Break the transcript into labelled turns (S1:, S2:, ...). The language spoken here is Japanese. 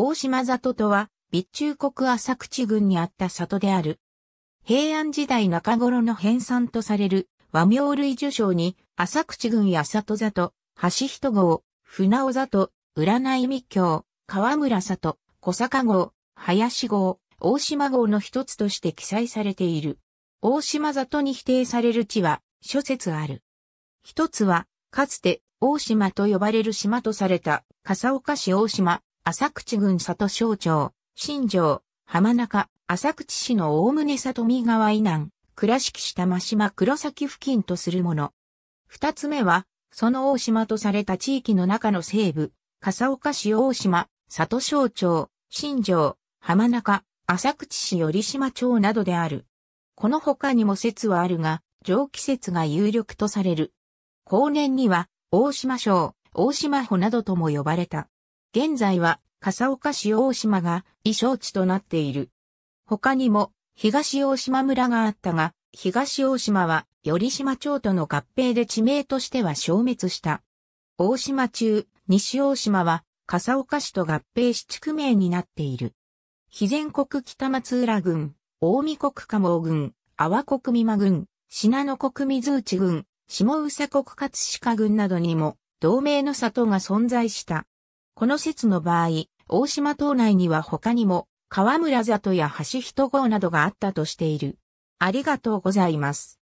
S1: 大島里とは、備中国浅口郡にあった里である。平安時代中頃の編纂とされる和名類受賞に、浅口郡や里里、橋人号、船尾里、占い密教、河村里、小坂号、林号、大島号の一つとして記載されている。大島里に否定される地は諸説ある。一つは、かつて大島と呼ばれる島とされた笠岡市大島、浅口郡里省町、新城、浜中、浅口市の大宗里見川以南、倉敷市玉島黒崎付近とするもの。二つ目は、その大島とされた地域の中の西部、笠岡市大島、里省町、新城、浜中、浅口市寄島町などである。この他にも説はあるが、上記説が有力とされる。後年には、大島省、大島穂などとも呼ばれた。現在は笠岡市大島が衣装地となっている。他にも東大島村があったが、東大島は寄島町との合併で地名としては消滅した。大島中、西大島は笠岡市と合併し地区名になっている。肥前国北松浦郡、大見国加茂郡、阿波国美馬郡、信濃国水内郡、下宇佐国葛飾郡などにも同盟の里が存在した。この説の場合、大島島内には他にも、河村里や橋人号などがあったとしている。ありがとうございます。